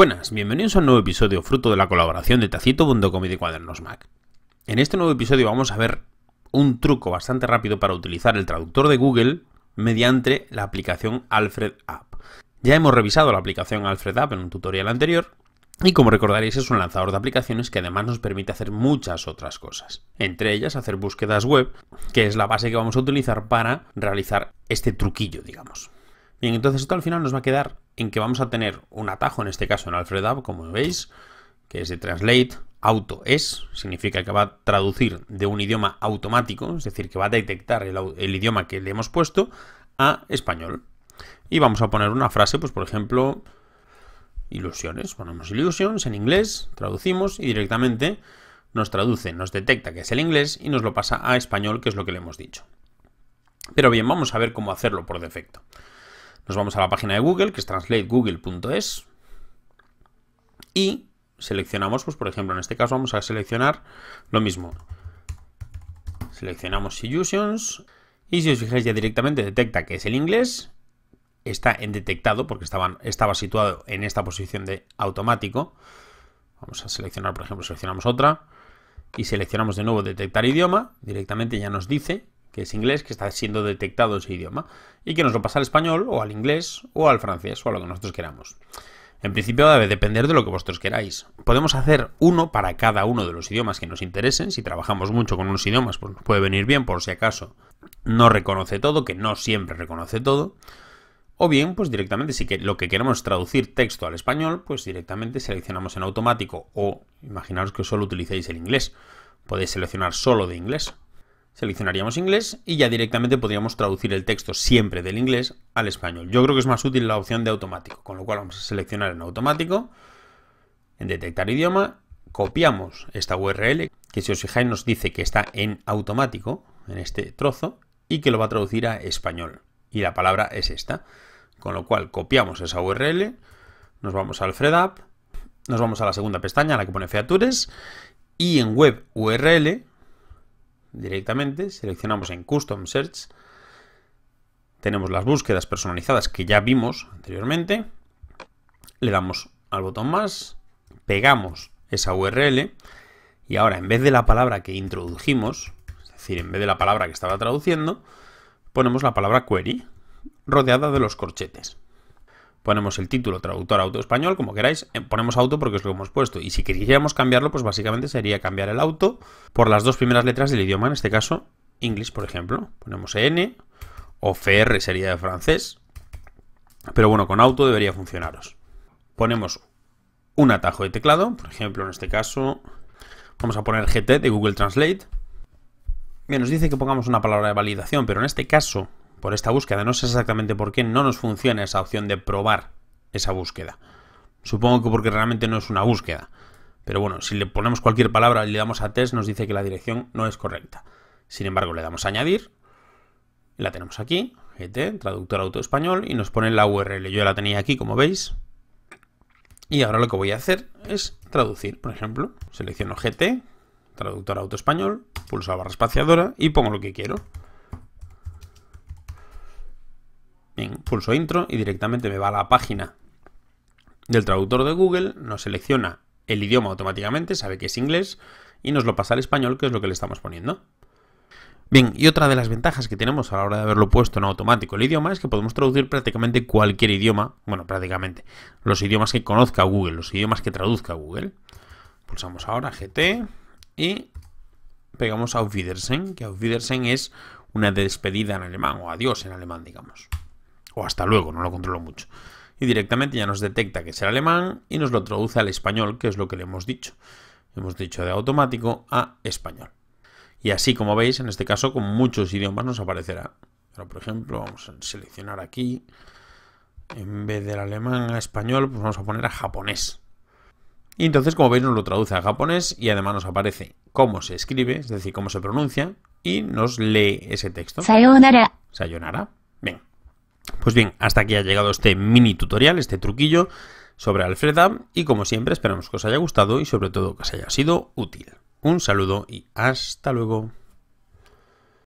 Buenas, bienvenidos a un nuevo episodio fruto de la colaboración de Tacito.com y de Cuadernos Mac. En este nuevo episodio vamos a ver un truco bastante rápido para utilizar el traductor de Google mediante la aplicación Alfred App. Ya hemos revisado la aplicación Alfred App en un tutorial anterior y como recordaréis es un lanzador de aplicaciones que además nos permite hacer muchas otras cosas, entre ellas hacer búsquedas web, que es la base que vamos a utilizar para realizar este truquillo, digamos. Bien, entonces esto al final nos va a quedar en que vamos a tener un atajo, en este caso en AlfredApp, como veis, que es de translate auto es, significa que va a traducir de un idioma automático, es decir, que va a detectar el, idioma que le hemos puesto a español. Y vamos a poner una frase, pues por ejemplo, ilusiones, ponemos ilusiones en inglés, traducimos y directamente nos traduce, nos detecta que es el inglés y nos lo pasa a español, que es lo que le hemos dicho. Pero bien, vamos a ver cómo hacerlo por defecto. Nos vamos a la página de Google, que es translategoogle.es, y seleccionamos, pues por ejemplo, en este caso vamos a seleccionar lo mismo. Seleccionamos illusions y si os fijáis ya directamente detecta que es el inglés, está en detectado porque estaba situado en esta posición de automático. Vamos a seleccionar, por ejemplo, seleccionamos otra y seleccionamos de nuevo detectar idioma, directamente ya nos dice que es inglés, que está siendo detectado ese idioma, y que nos lo pasa al español, o al inglés, o al francés, o a lo que nosotros queramos. En principio debe depender de lo que vosotros queráis. Podemos hacer uno para cada uno de los idiomas que nos interesen. Si trabajamos mucho con unos idiomas, pues nos puede venir bien por si acaso no reconoce todo, que no siempre reconoce todo. O bien, pues directamente, si lo que queremos es traducir texto al español, pues directamente seleccionamos en automático. O imaginaros que solo utilicéis el inglés. Podéis seleccionar solo de inglés. Seleccionaríamos inglés y ya directamente podríamos traducir el texto siempre del inglés al español. Yo creo que es más útil la opción de automático, con lo cual vamos a seleccionar en automático, en detectar idioma, copiamos esta URL, que si os fijáis nos dice que está en automático, en este trozo, y que lo va a traducir a español. Y la palabra es esta. Con lo cual copiamos esa URL, nos vamos al FredApp, nos vamos a la segunda pestaña, la que pone Features, y en web URL directamente, seleccionamos en Custom Search, tenemos las búsquedas personalizadas que ya vimos anteriormente, le damos al botón más, pegamos esa URL y ahora en vez de la palabra que introdujimos, es decir, en vez de la palabra que estaba traduciendo, ponemos la palabra query rodeada de los corchetes ponemos el título traductor auto español, como queráis, eh, ponemos auto porque es lo que hemos puesto. Y si quisiéramos cambiarlo, pues básicamente sería cambiar el auto por las dos primeras letras del idioma, en este caso, inglés, por ejemplo. Ponemos e, N o FR sería de francés. Pero bueno, con auto debería funcionaros. Ponemos un atajo de teclado, por ejemplo, en este caso, vamos a poner GT de Google Translate. Bien, nos dice que pongamos una palabra de validación, pero en este caso por esta búsqueda. No sé exactamente por qué no nos funciona esa opción de probar esa búsqueda. Supongo que porque realmente no es una búsqueda. Pero bueno, si le ponemos cualquier palabra y le damos a test, nos dice que la dirección no es correcta. Sin embargo, le damos a añadir. La tenemos aquí, GT, traductor auto español, y nos pone la URL. Yo la tenía aquí, como veis. Y ahora lo que voy a hacer es traducir, por ejemplo, selecciono GT, traductor auto español, pulso la barra espaciadora y pongo lo que quiero. pulso intro y directamente me va a la página del traductor de Google, nos selecciona el idioma automáticamente, sabe que es inglés y nos lo pasa al español, que es lo que le estamos poniendo. Bien, y otra de las ventajas que tenemos a la hora de haberlo puesto en automático el idioma es que podemos traducir prácticamente cualquier idioma, bueno, prácticamente los idiomas que conozca Google, los idiomas que traduzca Google. Pulsamos ahora GT y pegamos Auf Wiedersehen, que Auf Wiedersehen es una despedida en alemán o adiós en alemán, digamos o hasta luego, no lo controlo mucho. Y directamente ya nos detecta que es el alemán y nos lo traduce al español, que es lo que le hemos dicho. Hemos dicho de automático a español. Y así como veis, en este caso con muchos idiomas nos aparecerá. Pero por ejemplo, vamos a seleccionar aquí, en vez del alemán a español, pues vamos a poner a japonés. Y entonces, como veis, nos lo traduce a japonés y además nos aparece cómo se escribe, es decir, cómo se pronuncia, y nos lee ese texto. Sayonara. Sayonara. Pues bien, hasta aquí ha llegado este mini tutorial, este truquillo sobre Alfreda y como siempre esperamos que os haya gustado y sobre todo que os haya sido útil. Un saludo y hasta luego.